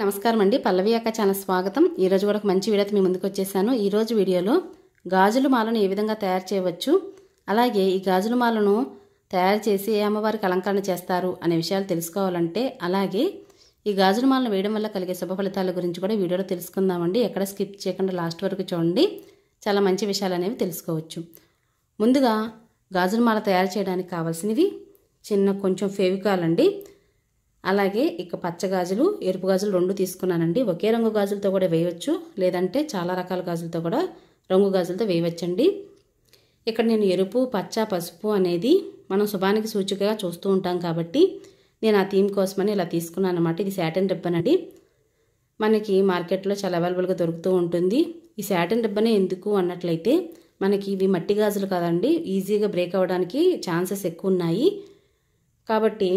నమస్కారం అండి పల్లవి అక్క ఛానల్ స్వాగతం ఈరోజు కూడా ఒక మంచి వీడియోతో మీ ముందుకు వచ్చేసాను ఈరోజు వీడియోలో గాజుల మాలను ఏ విధంగా తయారు చేయవచ్చు అలాగే ఈ గాజుల మాలను తయారు చేసి ఏ అమ్మవారికి అలంకరణ చేస్తారు అనే విషయాలు తెలుసుకోవాలంటే అలాగే ఈ గాజుల మాలను వేయడం వల్ల కలిగే శుభ ఫలితాల గురించి కూడా వీడియోలో తెలుసుకుందామండి ఎక్కడ స్కిప్ చేయకుండా లాస్ట్ వరకు చూడండి చాలా మంచి విషయాలు అనేవి తెలుసుకోవచ్చు ముందుగా గాజుల మాల తయారు చేయడానికి కావాల్సినవి చిన్న కొంచెం ఫేవికాల్ అండి అలాగే ఇక పచ్చ గాజులు ఎరుపు గాజులు రెండు తీసుకున్నానండి ఒకే రంగు గాజులతో కూడా వేయవచ్చు లేదంటే చాలా రకాల గాజులతో కూడా రంగు గాజులతో వేయవచ్చండి ఇక్కడ నేను ఎరుపు పచ్చ పసుపు అనేది మనం శుభానికి సూచికగా చూస్తూ ఉంటాం కాబట్టి నేను ఆ థీమ్ కోసమని ఇలా తీసుకున్నాను అనమాట ఇది శాటన్ రిబ్బన్ అండి మనకి మార్కెట్లో చాలా అవైలబుల్గా దొరుకుతూ ఉంటుంది ఈ శాటన్ రిబ్బనే ఎందుకు అన్నట్లయితే మనకి ఇవి మట్టి గాజులు కదండి ఈజీగా బ్రేక్ అవ్వడానికి ఛాన్సెస్ ఎక్కువ ఉన్నాయి కాబట్టి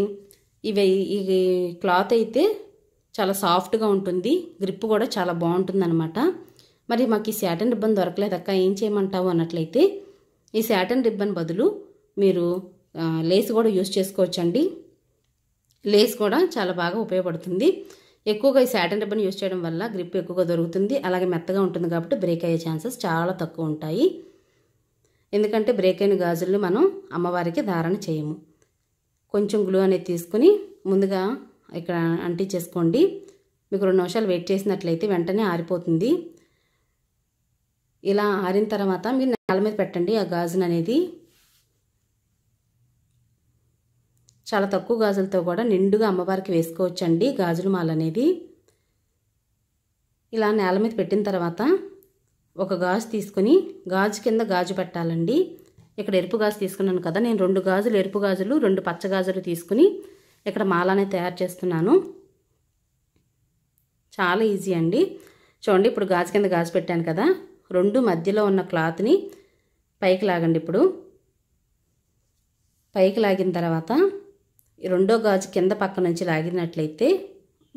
ఇవి ఇవి క్లాత్ అయితే చాలా సాఫ్ట్గా ఉంటుంది గ్రిప్ కూడా చాలా బాగుంటుందన్నమాట మరి మాకు ఈ శాటన్ రిబ్బన్ దొరకలేదక్క ఏం చేయమంటావు అన్నట్లయితే ఈ శాటన్ రిబ్బన్ బదులు మీరు లేస్ కూడా యూస్ చేసుకోవచ్చండి లేస్ కూడా చాలా బాగా ఉపయోగపడుతుంది ఎక్కువగా ఈ శాటన్ రిబ్బన్ యూస్ చేయడం వల్ల గ్రిప్ ఎక్కువగా దొరుకుతుంది అలాగే మెత్తగా ఉంటుంది కాబట్టి బ్రేక్ అయ్యే ఛాన్సెస్ చాలా తక్కువ ఉంటాయి ఎందుకంటే బ్రేక్ అయిన గాజుల్ని మనం అమ్మవారికి ధారణ చేయము కొంచెం గ్లూ అనేది తీసుకుని ముందుగా ఇక్కడ అంటించేసుకోండి మీకు రెండు నిమిషాలు వెయిట్ చేసినట్లయితే వెంటనే ఆరిపోతుంది ఇలా ఆరిన తర్వాత మీరు నేల మీద పెట్టండి ఆ గాజును అనేది చాలా తక్కువ గాజులతో కూడా నిండుగా అమ్మవారికి వేసుకోవచ్చండి గాజులు మాల అనేది ఇలా నేల మీద పెట్టిన తర్వాత ఒక గాజు తీసుకొని గాజు కింద గాజు పెట్టాలండి ఇక్కడ ఎరుపు గాజు తీసుకున్నాను కదా నేను రెండు గాజులు ఎరుపు గాజులు రెండు పచ్చ గాజులు తీసుకుని ఇక్కడ మాలానే తయారు చేస్తున్నాను చాలా ఈజీ అండి చూడండి ఇప్పుడు గాజు కింద గాజు పెట్టాను కదా రెండు మధ్యలో ఉన్న క్లాత్ని పైకి లాగండి ఇప్పుడు పైకి లాగిన తర్వాత రెండో గాజు కింద పక్క నుంచి లాగినట్లయితే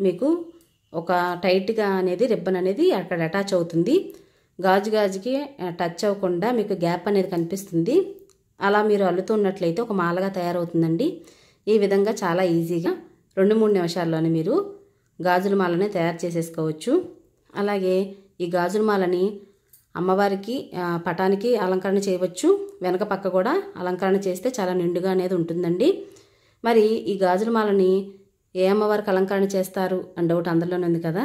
మీకు ఒక టైట్గా అనేది రిబ్బన్ అనేది అక్కడ అటాచ్ అవుతుంది గాజు గాజుకి టచ్ అవ్వకుండా మీకు గ్యాప్ అనేది కనిపిస్తుంది అలా మీరు అల్లుతున్నట్లయితే ఒక మాలగా తయారవుతుందండి ఈ విధంగా చాలా ఈజీగా రెండు మూడు నిమిషాల్లోనే మీరు గాజుల మాలని తయారు చేసేసుకోవచ్చు అలాగే ఈ గాజుల మాలని అమ్మవారికి పటానికి అలంకరణ చేయవచ్చు వెనక పక్క కూడా అలంకరణ చేస్తే చాలా నిండుగా అనేది ఉంటుందండి మరి ఈ గాజుల మాలని ఏ అమ్మవారికి అలంకరణ చేస్తారు అని డౌట్ అందరిలోనే ఉంది కదా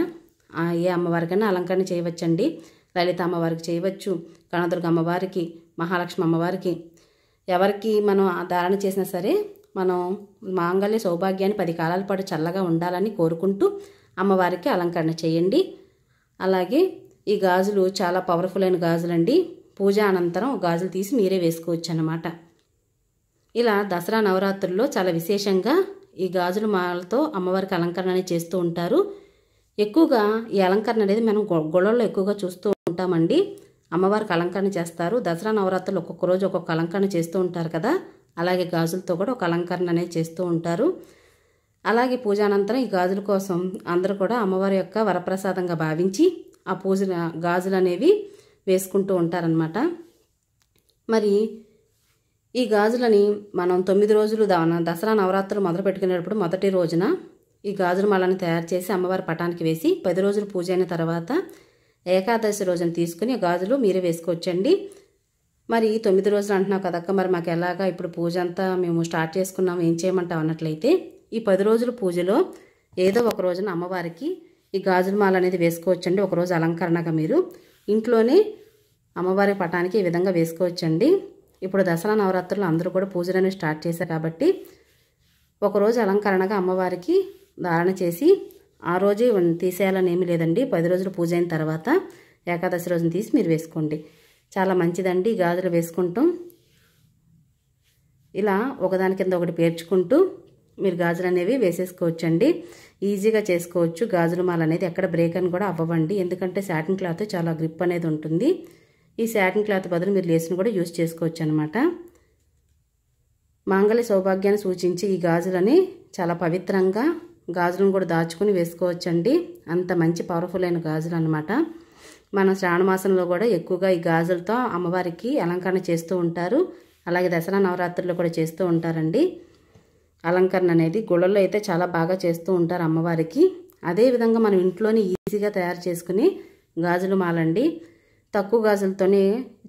ఏ అమ్మవారికైనా అలంకరణ చేయవచ్చండి లలిత అమ్మవారికి చేయవచ్చు కనదుర్గ అమ్మవారికి మహాలక్ష్మి అమ్మవారికి ఎవరికి మనం ధారణ చేసినా సరే మనం మాంగళ్య సౌభాగ్యాన్ని పది కాలాల పాటు చల్లగా ఉండాలని కోరుకుంటూ అమ్మవారికి అలంకరణ చేయండి అలాగే ఈ గాజులు చాలా పవర్ఫుల్ అయిన గాజులండి పూజ అనంతరం గాజులు తీసి మీరే వేసుకోవచ్చు అన్నమాట ఇలా దసరా నవరాత్రుల్లో చాలా విశేషంగా ఈ గాజులు మాలతో అమ్మవారికి అలంకరణ చేస్తూ ఉంటారు ఎక్కువగా ఈ అలంకరణ అనేది మనం గొడవల్లో ఎక్కువగా చూస్తూ చేసుకుంటామండి అమ్మవారికి అలంకరణ చేస్తారు దసరా నవరాత్రులు ఒక్కొక్క రోజు ఒక్కొక్క అలంకరణ చేస్తూ ఉంటారు కదా అలాగే గాజులతో కూడా ఒక అలంకరణ అనేది చేస్తూ ఉంటారు అలాగే పూజ అనంతరం ఈ గాజుల కోసం అందరూ కూడా అమ్మవారి యొక్క వరప్రసాదంగా భావించి ఆ పూజ గాజులు అనేవి వేసుకుంటూ ఉంటారనమాట మరి ఈ గాజులని మనం తొమ్మిది రోజులు దసరా నవరాత్రులు మొదలు పెట్టుకునేటప్పుడు మొదటి రోజున ఈ గాజుల మాలని తయారు చేసి అమ్మవారి పటానికి వేసి పది రోజులు పూజ అయిన తర్వాత ఏకాదశి రోజున తీసుకుని గాజులు మీరే వేసుకోవచ్చండి మరి తొమ్మిది రోజులు అంటున్నావు కదక్క మరి మాకు ఎలాగా ఇప్పుడు పూజ అంతా మేము స్టార్ట్ చేసుకున్నాం ఏం చేయమంటాం అన్నట్లయితే ఈ పది రోజుల పూజలో ఏదో ఒక రోజున అమ్మవారికి ఈ గాజుల మాల అనేది వేసుకోవచ్చండి ఒకరోజు అలంకరణగా మీరు ఇంట్లోనే అమ్మవారి పటానికి ఈ విధంగా వేసుకోవచ్చండి ఇప్పుడు దసరా నవరాత్రులు అందరూ కూడా పూజలు స్టార్ట్ చేశారు కాబట్టి ఒకరోజు అలంకరణగా అమ్మవారికి ధారణ చేసి ఆ రోజే తీసేయాలని ఏమీ లేదండి పది రోజులు పూజ అయిన తర్వాత ఏకాదశి రోజున తీసి మీరు వేసుకోండి చాలా మంచిదండి గాజులు వేసుకుంటాం ఇలా ఒకదాని కింద ఒకటి పేర్చుకుంటూ మీరు గాజులు అనేవి వేసేసుకోవచ్చండి ఈజీగా చేసుకోవచ్చు గాజులు మాల అనేది ఎక్కడ బ్రేక్ అని కూడా అవ్వండి ఎందుకంటే శాటిన్ క్లాత్ చాలా గ్రిప్ అనేది ఉంటుంది ఈ శాటిన్ క్లాత్ బదులు మీరు లేసిన కూడా యూజ్ చేసుకోవచ్చు అనమాట మాంగళ్య సౌభాగ్యాన్ని సూచించి ఈ గాజులని చాలా పవిత్రంగా గాజులను కూడా దాచుకుని వేసుకోవచ్చండి అంత మంచి పవర్ఫుల్ అయిన గాజులు అనమాట మనం శ్రావణ మాసంలో కూడా ఎక్కువగా ఈ గాజులతో అమ్మవారికి అలంకరణ చేస్తూ ఉంటారు అలాగే దసరా నవరాత్రులు కూడా చేస్తూ ఉంటారండి అలంకరణ అనేది గుళ్ళల్లో అయితే చాలా బాగా చేస్తూ ఉంటారు అమ్మవారికి అదేవిధంగా మనం ఇంట్లోనే ఈజీగా తయారు చేసుకుని గాజులు మాలండి తక్కువ గాజులతోనే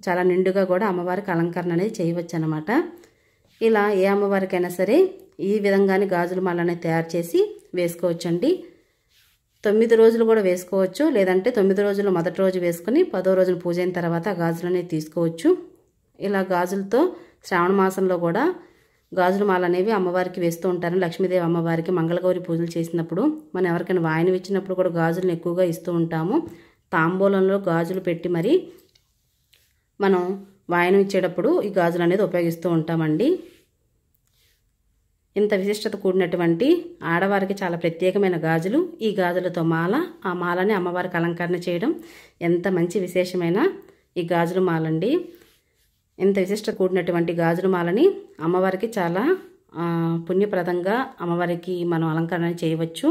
చాలా నిండుగా కూడా అమ్మవారికి అలంకరణ అనేది చేయవచ్చు అనమాట ఇలా ఏ అమ్మవారికైనా సరే ఈ విధంగానే గాజులు మాలనే తయారు చేసి వేసుకోవచ్చండి తొమ్మిది రోజులు కూడా వేసుకోవచ్చు లేదంటే తొమ్మిది రోజులు మొదటి రోజు వేసుకుని పదో రోజున పూజ అయిన తర్వాత గాజులనే తీసుకోవచ్చు ఇలా గాజులతో శ్రావణ మాసంలో కూడా గాజుల మాల అనేవి అమ్మవారికి వేస్తూ ఉంటారు లక్ష్మీదేవి అమ్మవారికి మంగళగౌరి పూజలు చేసినప్పుడు మనం ఎవరికైనా వాయిన ఇచ్చినప్పుడు కూడా గాజులను ఎక్కువగా ఇస్తూ ఉంటాము తాంబూలంలో గాజులు పెట్టి మరి మనం వాయిని ఇచ్చేటప్పుడు ఈ గాజులు అనేది ఉపయోగిస్తూ ఉంటామండి ఇంత విశిష్టత కూడినటువంటి ఆడవారికి చాలా ప్రత్యేకమైన గాజులు ఈ గాజులతో మాల ఆ మాలని అమ్మవారికి అలంకరణ చేయడం ఎంత మంచి విశేషమైన ఈ గాజులు మాలండి ఇంత విశిష్టత కూడినటువంటి గాజులు మాలని అమ్మవారికి చాలా పుణ్యప్రదంగా అమ్మవారికి మనం అలంకరణ చేయవచ్చు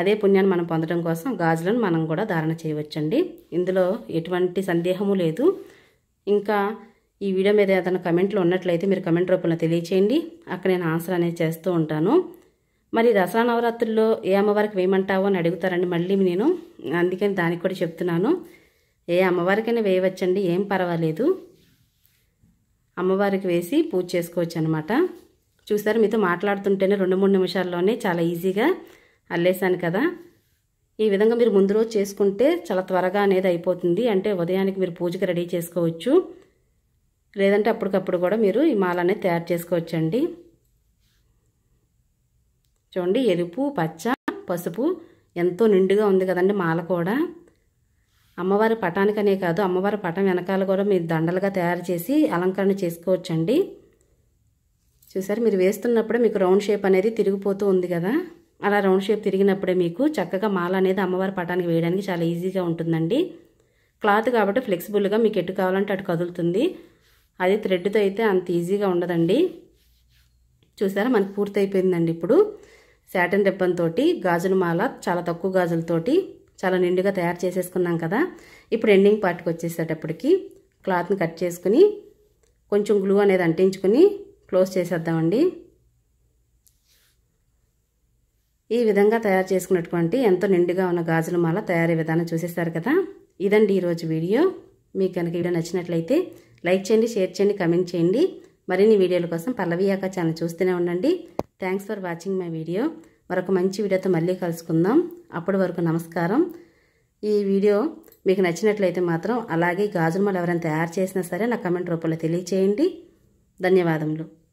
అదే పుణ్యాన్ని మనం పొందడం కోసం గాజులను మనం కూడా ధారణ చేయవచ్చండి ఇందులో ఎటువంటి సందేహము లేదు ఇంకా ఈ వీడియో మీద ఏదైనా కమెంట్లో ఉన్నట్లయితే మీరు కమెంట్ రూపంలో తెలియచేయండి అక్కడ నేను ఆన్సర్ అనేది చేస్తూ ఉంటాను మరి దసరా నవరాత్రుల్లో ఏ అమ్మవారికి వేయమంటావో అని అడుగుతారండి మళ్ళీ నేను అందుకని దానికి కూడా చెప్తున్నాను ఏ అమ్మవారికైనా వేయవచ్చండి ఏం పర్వాలేదు అమ్మవారికి వేసి పూజ చేసుకోవచ్చు అనమాట చూసారు మీతో మాట్లాడుతుంటేనే రెండు మూడు నిమిషాల్లోనే చాలా ఈజీగా అల్లేశాను కదా ఈ విధంగా మీరు ముందు రోజు చేసుకుంటే చాలా త్వరగా అనేది అయిపోతుంది అంటే ఉదయానికి మీరు పూజకి రెడీ చేసుకోవచ్చు లేదంటే అప్పటికప్పుడు కూడా మీరు ఈ మాల అనేది తయారు చేసుకోవచ్చండి చూడండి ఎరుపు పచ్చ పసుపు ఎంతో నిండుగా ఉంది కదండి మాల కూడా అమ్మవారి పటానికనే కాదు అమ్మవారి పటం వెనకాల కూడా మీరు దండలుగా తయారు చేసి అలంకరణ చేసుకోవచ్చండి చూసారు మీరు వేస్తున్నప్పుడే మీకు రౌండ్ షేప్ అనేది తిరిగిపోతూ ఉంది కదా అలా రౌండ్ షేప్ తిరిగినప్పుడే మీకు చక్కగా మాల అనేది అమ్మవారి పటానికి వేయడానికి చాలా ఈజీగా ఉంటుందండి క్లాత్ కాబట్టి ఫ్లెక్సిబుల్గా మీకు ఎటు కావాలంటే అటు కదులుతుంది అది థ్రెడ్తో అయితే అంత ఈజీగా ఉండదండి చూసారా మనకు పూర్తయిపోయిందండి ఇప్పుడు శాటన్ తోటి గాజుల మాల చాలా తక్కువ గాజులతోటి చాలా నిండుగా తయారు చేసేసుకున్నాం కదా ఇప్పుడు ఎండింగ్ పార్ట్కి వచ్చేసేటప్పటికి క్లాత్ని కట్ చేసుకుని కొంచెం గ్లూ అనేది అంటించుకుని క్లోజ్ చేసేద్దామండి ఈ విధంగా తయారు చేసుకున్నటువంటి ఎంతో నిండుగా ఉన్న గాజుల మాల తయారీ విధానం చూసేసారు కదా ఇదండి ఈరోజు వీడియో మీకు కనుక వీడియో నచ్చినట్లయితే లైక్ చేయండి షేర్ చేయండి కమెంట్ చేయండి మరిన్ని వీడియోల కోసం యాక ఛానల్ చూస్తూనే ఉండండి thanks for watching my video మరొక మంచి వీడియోతో మళ్ళీ కలుసుకుందాం అప్పటి వరకు నమస్కారం ఈ వీడియో మీకు నచ్చినట్లయితే మాత్రం అలాగే గాజుమలు ఎవరైనా తయారు చేసినా సరే నా కమెంట్ రూపంలో తెలియచేయండి ధన్యవాదములు